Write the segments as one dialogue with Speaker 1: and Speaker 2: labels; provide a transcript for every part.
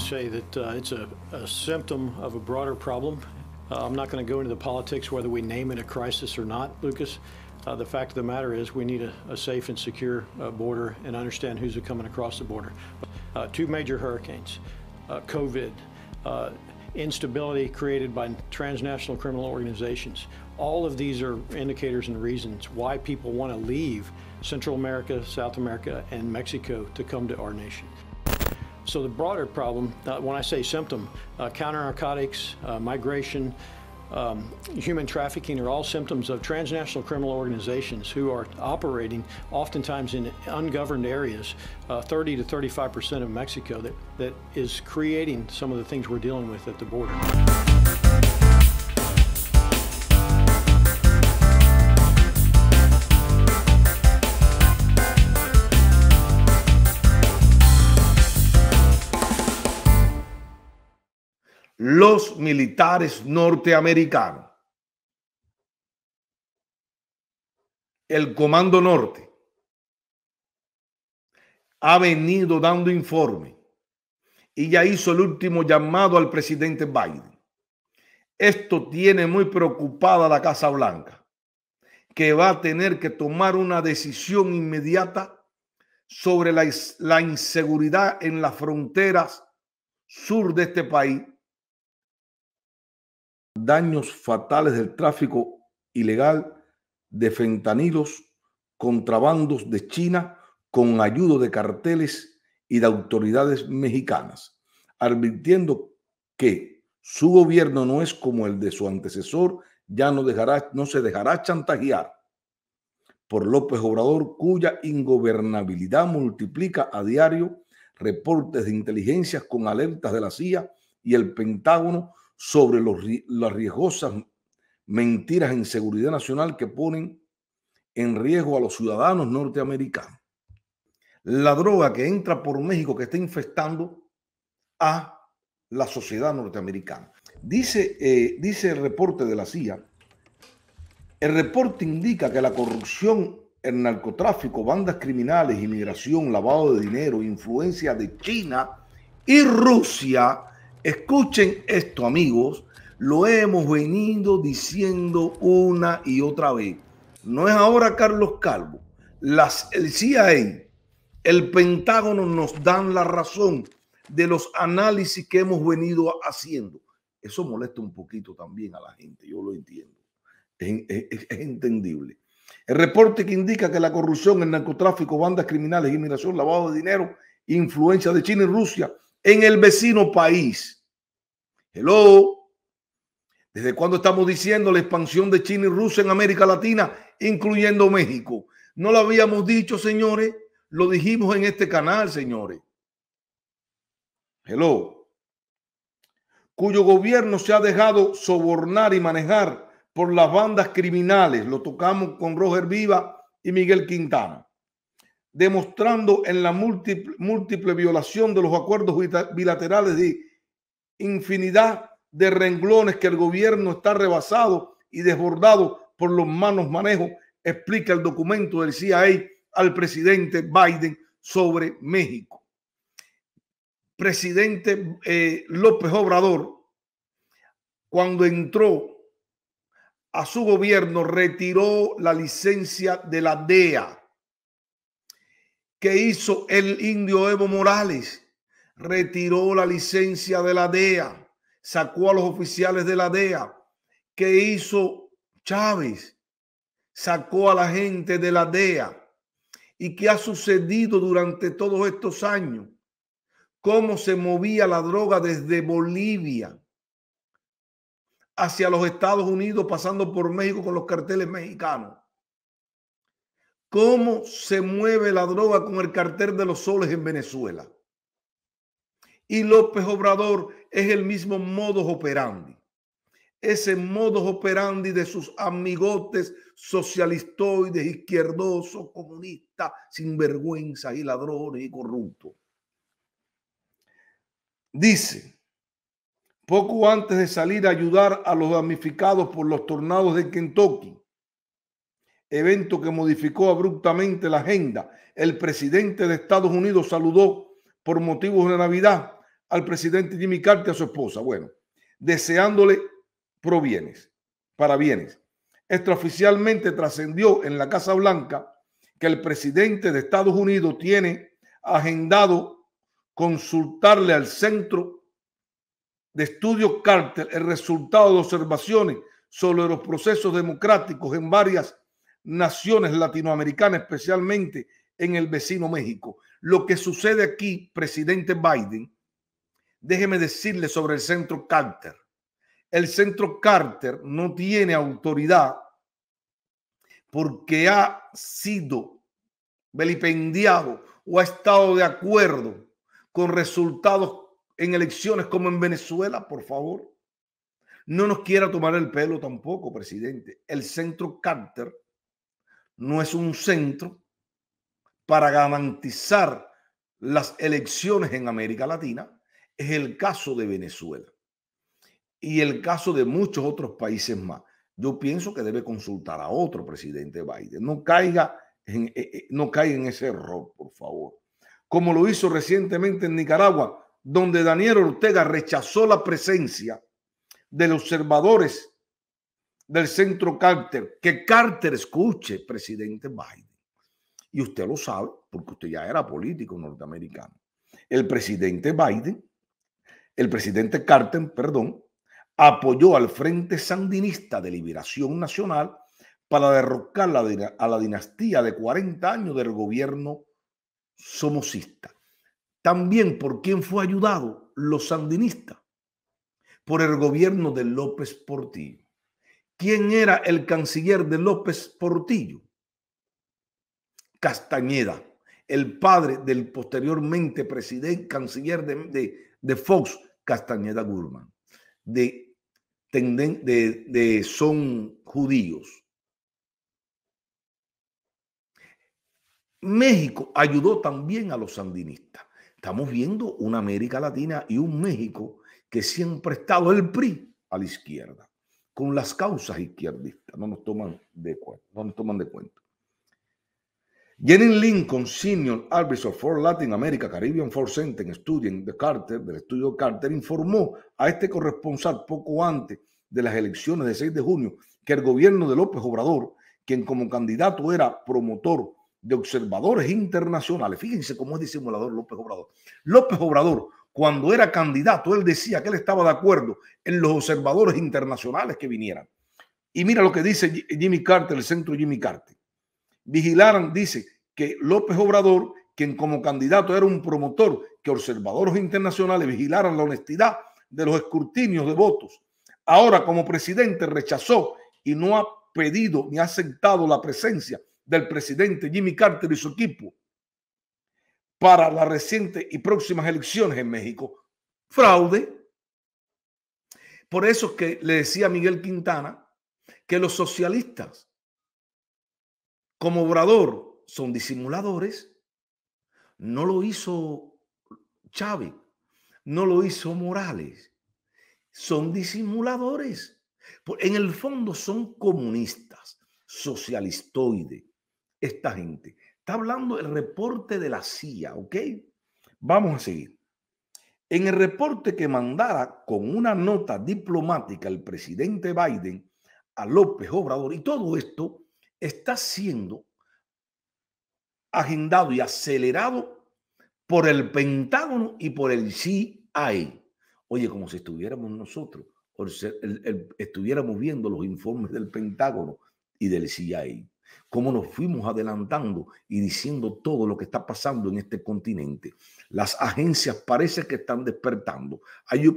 Speaker 1: say that uh, it's a, a, symptom of a broader problem. Uh, I'm not going to go into the politics whether we name it a crisis or not, Lucas. Uh, the fact of the matter is we need a, a safe and secure uh, border and understand who's coming across the border. Uh, two major hurricanes, uh, COVID, instability created by transnational criminal organizations. All of these are indicators and reasons why people want to leave Central America, South America, and Mexico to come to our nation. So the broader problem, uh, when I say symptom, uh, counter narcotics, uh, migration, um, human trafficking are all symptoms of transnational criminal organizations who are operating oftentimes in ungoverned areas, uh, 30 to 35 percent of Mexico, that, that is creating some of the things we're dealing with at the border. los militares norteamericanos. El Comando Norte ha venido dando informe y ya hizo el último llamado al presidente Biden. Esto tiene muy preocupada la Casa Blanca, que va a tener que tomar una decisión inmediata sobre la, la inseguridad en las fronteras sur de este país daños fatales del tráfico ilegal de fentanilos, contrabandos de China con ayuda de carteles y de autoridades mexicanas, advirtiendo que su gobierno no es como el de su antecesor, ya no, dejará, no se dejará chantajear por López Obrador, cuya ingobernabilidad multiplica a diario reportes de inteligencias con alertas de la CIA y el Pentágono sobre los, las riesgosas mentiras en seguridad nacional que ponen en riesgo a los ciudadanos norteamericanos. La droga que entra por México que está infestando a la sociedad norteamericana. Dice, eh, dice el reporte de la CIA, el reporte indica que la corrupción, el narcotráfico, bandas criminales, inmigración, lavado de dinero, influencia de China y Rusia Escuchen esto, amigos. Lo hemos venido diciendo una y otra vez. No es ahora Carlos Calvo. Las, el CIA, el Pentágono nos dan la razón de los análisis que hemos venido haciendo. Eso molesta un poquito también a la gente, yo lo entiendo. es entendible. El reporte que indica que la corrupción, el narcotráfico, bandas criminales, inmigración, lavado de dinero, influencia de China y Rusia en el vecino país. Hello. ¿Desde cuándo estamos diciendo la expansión de China y Rusia en América Latina, incluyendo México? No lo habíamos dicho, señores. Lo dijimos en este canal, señores. Hello. Cuyo gobierno se ha dejado sobornar y manejar por las bandas criminales. Lo tocamos con Roger Viva y Miguel Quintana demostrando en la múltiple, violación de los acuerdos bilaterales de infinidad de renglones que el gobierno está rebasado y desbordado por los manos manejos, explica el documento del CIA al presidente Biden sobre México. Presidente eh, López Obrador, cuando entró a su gobierno, retiró la licencia de la DEA ¿Qué hizo el indio Evo Morales. Retiró la licencia de la DEA, sacó a los oficiales de la DEA. ¿Qué hizo Chávez? Sacó a la gente de la DEA. ¿Y qué ha sucedido durante todos estos años? ¿Cómo se movía la droga desde Bolivia hacia los Estados Unidos, pasando por México con los carteles mexicanos? cómo se mueve la droga con el cartel de los soles en Venezuela. Y López Obrador es el mismo modus operandi. Ese modus operandi de sus amigotes socialistoides, izquierdosos, comunistas, sinvergüenzas y ladrones y corruptos. Dice, poco antes de salir a ayudar a los damnificados por los tornados de Kentucky, evento que modificó abruptamente la agenda. El presidente de Estados Unidos saludó por motivos de Navidad al presidente Jimmy Carter y a su esposa. Bueno, deseándole provienes, para bienes. Extraoficialmente trascendió en la Casa Blanca que el presidente de Estados Unidos tiene agendado consultarle al Centro de Estudios Carter el resultado de observaciones sobre los procesos democráticos en varias naciones latinoamericanas, especialmente en el vecino México. Lo que sucede aquí, presidente Biden, déjeme decirle sobre el centro Carter. El centro Carter no tiene autoridad porque ha sido vilipendiado o ha estado de acuerdo con resultados en elecciones como en Venezuela, por favor. No nos quiera tomar el pelo tampoco, presidente. El centro Carter no es un centro para garantizar las elecciones en América Latina, es el caso de Venezuela y el caso de muchos otros países más. Yo pienso que debe consultar a otro presidente Biden. No caiga en, eh, eh, no en ese error, por favor. Como lo hizo recientemente en Nicaragua, donde Daniel Ortega rechazó la presencia de los observadores del centro Carter, que Carter escuche, presidente Biden. Y usted lo sabe porque usted ya era político norteamericano. El presidente Biden, el presidente Carter, perdón, apoyó al Frente Sandinista de Liberación Nacional para derrocar a la dinastía de 40 años del gobierno somocista. También por quien fue ayudado los sandinistas, por el gobierno de López Portillo. ¿Quién era el canciller de López Portillo? Castañeda, el padre del posteriormente presidente, canciller de, Fox, Castañeda Gurman, de, de son judíos. México ayudó también a los sandinistas. Estamos viendo una América Latina y un México que siempre ha estado el PRI a la izquierda con las causas izquierdistas. No nos toman de, no nos toman de cuenta. Jenny Lincoln, Senior alvisor for Latin America, Caribbean for Center en estudio de Carter, del estudio Carter, informó a este corresponsal poco antes de las elecciones del 6 de junio que el gobierno de López Obrador, quien como candidato era promotor de observadores internacionales, fíjense cómo es disimulador López Obrador. López Obrador, cuando era candidato, él decía que él estaba de acuerdo en los observadores internacionales que vinieran. Y mira lo que dice Jimmy Carter, el centro Jimmy Carter. Vigilaran, dice, que López Obrador, quien como candidato era un promotor, que observadores internacionales vigilaran la honestidad de los escrutinios de votos. Ahora como presidente rechazó y no ha pedido ni ha aceptado la presencia del presidente Jimmy Carter y su equipo para las recientes y próximas elecciones en México. Fraude. Por eso es que le decía a Miguel Quintana que los socialistas, como obrador, son disimuladores. No lo hizo Chávez, no lo hizo Morales. Son disimuladores. En el fondo son comunistas, socialistoides, esta gente. Está hablando el reporte de la CIA, ¿ok? Vamos a seguir. En el reporte que mandara con una nota diplomática el presidente Biden a López Obrador, y todo esto está siendo agendado y acelerado por el Pentágono y por el CIA. Oye, como si estuviéramos nosotros, estuviéramos viendo los informes del Pentágono y del CIA. Como nos fuimos adelantando y diciendo todo lo que está pasando en este continente. Las agencias parece que están despertando.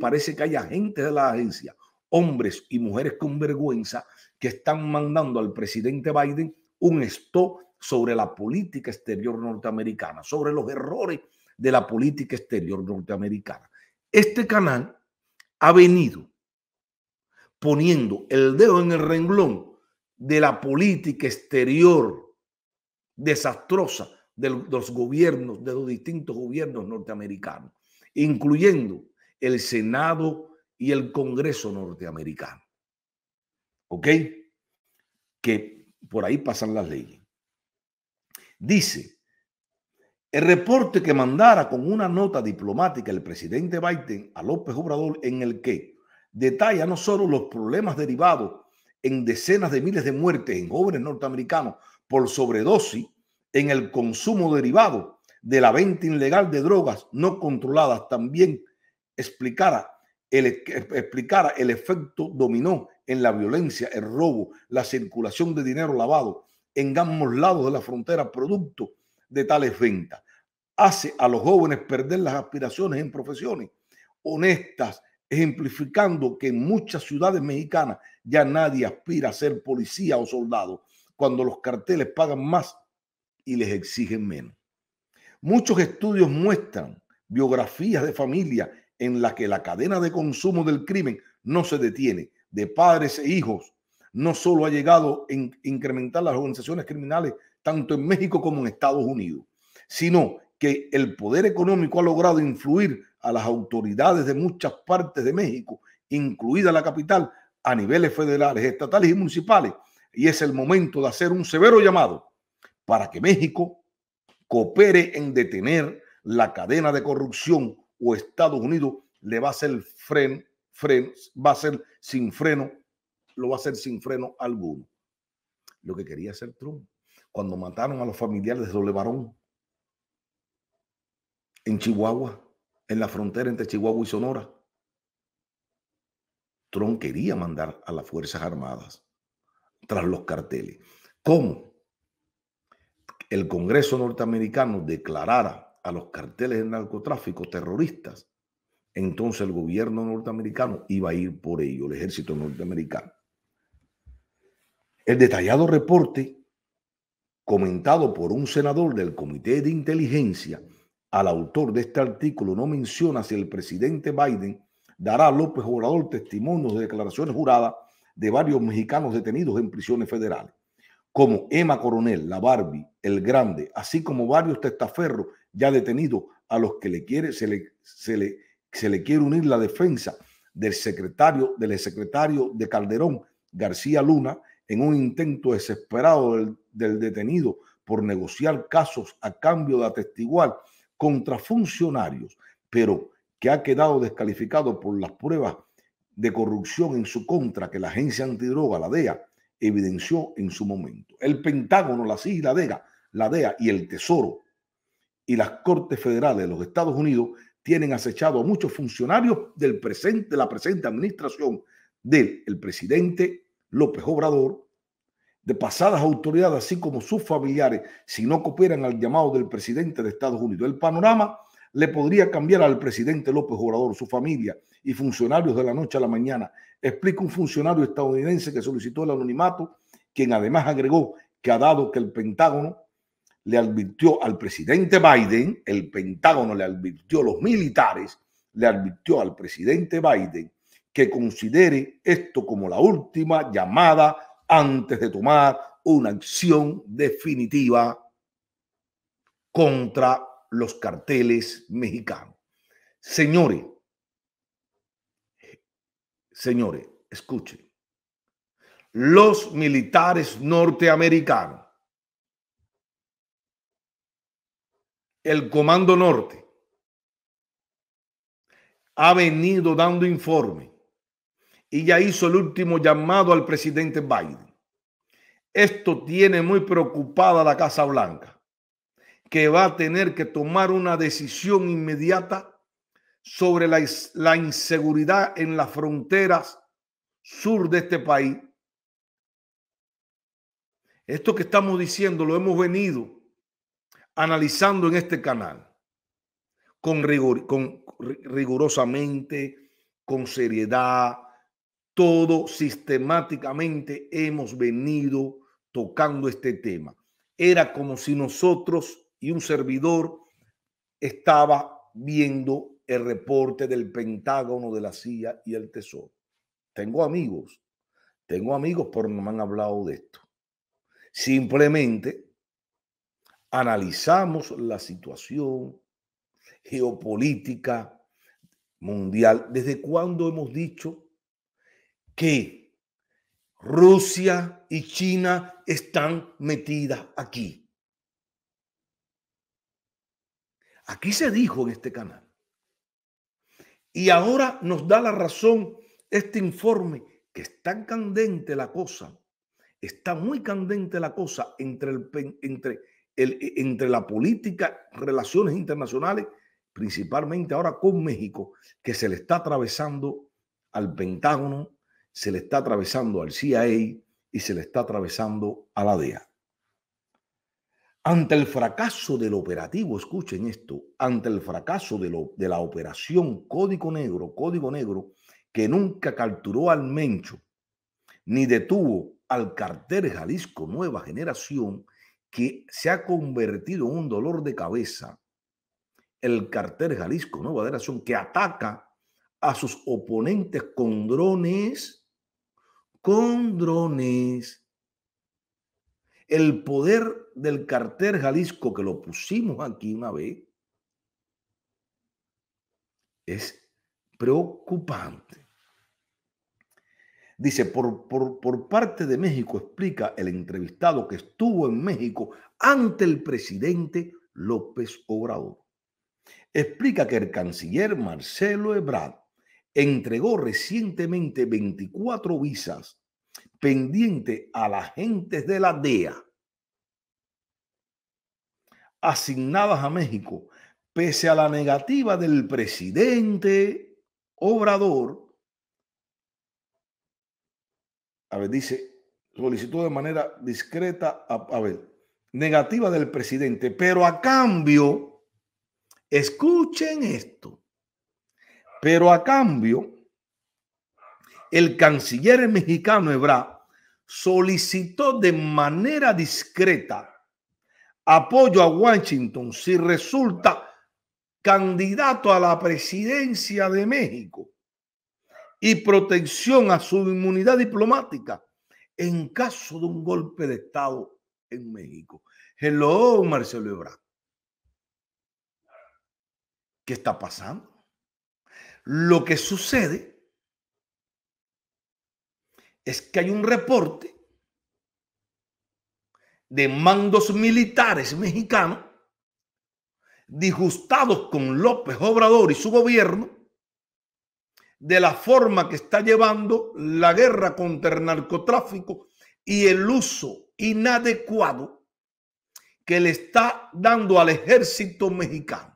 Speaker 1: parece que hay agentes de las agencias, hombres y mujeres con vergüenza, que están mandando al presidente Biden un stop sobre la política exterior norteamericana, sobre los errores de la política exterior norteamericana. Este canal ha venido poniendo el dedo en el renglón de la política exterior desastrosa de los gobiernos, de los distintos gobiernos norteamericanos, incluyendo el Senado y el Congreso norteamericano. ¿Ok? Que por ahí pasan las leyes. Dice, el reporte que mandara con una nota diplomática el presidente Biden a López Obrador en el que detalla no solo los problemas derivados en decenas de miles de muertes en jóvenes norteamericanos por sobredosis, en el consumo derivado de la venta ilegal de drogas no controladas, también explicara el, e-, eh, el efecto dominó en la violencia, el robo, la circulación de dinero lavado en ambos lados de la frontera producto de tales ventas. Hace a los jóvenes perder las aspiraciones en profesiones honestas ejemplificando que en muchas ciudades mexicanas ya nadie aspira a ser policía o soldado cuando los carteles pagan más y les exigen menos. Muchos estudios muestran biografías de familia en las que la cadena de consumo del crimen no se detiene, de padres e hijos. No solo ha llegado a incrementar las organizaciones criminales tanto en México como en Estados Unidos, sino que el poder económico ha logrado influir a las autoridades de muchas partes de México, incluida la capital, a niveles federales, estatales y municipales. Y es el momento de hacer un severo llamado para que México coopere en detener la cadena de corrupción o Estados Unidos le va a hacer freno, fren, va a ser sin freno, lo va a hacer sin freno alguno. Lo que quería hacer Trump cuando mataron a los familiares de Doble Barón en Chihuahua en la frontera entre Chihuahua y Sonora. Trump quería mandar a las Fuerzas Armadas tras los carteles. ¿Cómo? El Congreso norteamericano declarara a los carteles de narcotráfico terroristas, entonces el gobierno norteamericano iba a ir por ello, el ejército norteamericano. El detallado reporte comentado por un senador del Comité de Inteligencia al autor de este artículo no menciona si el presidente Biden dará a López Obrador testimonios de declaraciones juradas de varios mexicanos detenidos en prisiones federales, como Emma Coronel, la Barbie, el Grande, así como varios testaferros ya detenidos a los que le quiere, se, le, se, le, quiere unir la defensa del secretario, del secretario de Calderón, García Luna, en un intento desesperado del, del detenido por negociar casos a cambio de atestiguar contra funcionarios, pero que ha quedado descalificado por las pruebas de corrupción en su contra que la agencia antidroga, la DEA, evidenció en su momento. El Pentágono, la CIA la DEA, la DEA y el Tesoro y las Cortes Federales de los Estados Unidos tienen acechado a muchos funcionarios del presente, de la presente administración del el presidente López Obrador, de pasadas autoridades, así como sus familiares, si no cooperan al llamado del presidente de Estados Unidos. El panorama le podría cambiar al presidente López Obrador, su familia y funcionarios de la noche a la mañana, explica un funcionario estadounidense que solicitó el anonimato, quien además agregó que ha dado que el Pentágono le advirtió al presidente Biden, el Pentágono le advirtió a los militares, le advirtió al presidente Biden que considere esto como la última llamada antes de tomar una acción definitiva contra los carteles mexicanos. Señores, señores, escuchen. Los militares norteamericanos, el Comando Norte, ha venido dando informe y ya hizo el último llamado al presidente Biden. Esto tiene muy preocupada la Casa Blanca, que va a tener que tomar una decisión inmediata sobre la, la inseguridad en las fronteras sur de este país. Esto que estamos diciendo lo hemos venido analizando en este canal con, rigor, con rigurosamente, con seriedad, todo sistemáticamente hemos venido tocando este tema. Era como si nosotros y un servidor estaba viendo el reporte del Pentágono, de la CIA y el Tesoro. Tengo amigos, tengo amigos, pero no me han hablado de esto. Simplemente analizamos la situación geopolítica mundial. ¿Desde cuándo hemos dicho que Rusia y China están metidas aquí. Aquí se dijo en este canal. Y ahora nos da la razón este informe que está candente la cosa. Está muy candente la cosa entre, el, entre, el, entre la política, relaciones internacionales, principalmente ahora con México, que se le está atravesando al Pentágono, se le está atravesando al CIA y se le está atravesando a la DEA. Ante el fracaso del operativo, escuchen esto, ante el fracaso de, la operación Código Negro, Código Negro, que nunca capturó al Mencho, ni detuvo al cartel Jalisco Nueva Generación, que se ha convertido en un dolor de cabeza. El cartel Jalisco Nueva Generación que ataca a sus oponentes con drones con drones. El poder del Cartel Jalisco, que lo pusimos aquí una vez, es preocupante. Dice, por, por, por, parte de México, explica el entrevistado que estuvo en México ante el presidente López Obrador. Explica que el canciller Marcelo Ebrard entregó recientemente 24 visas pendientes a las gentes de la DEA asignadas a México, pese a la negativa del presidente Obrador. A ver, dice, solicitó de manera discreta, a ver, negativa del presidente, pero a cambio, escuchen esto pero a cambio, el canciller mexicano Ebra solicitó de manera discreta apoyo a Washington si resulta candidato a la presidencia de México y protección a su inmunidad diplomática en caso de un golpe de Estado en México. Hello, Marcelo Ebrard. ¿Qué está pasando? Lo que sucede es que hay un reporte de mandos militares mexicanos disgustados con López Obrador y su gobierno de la forma que está llevando la guerra contra el narcotráfico y el uso inadecuado que le está dando al ejército mexicano.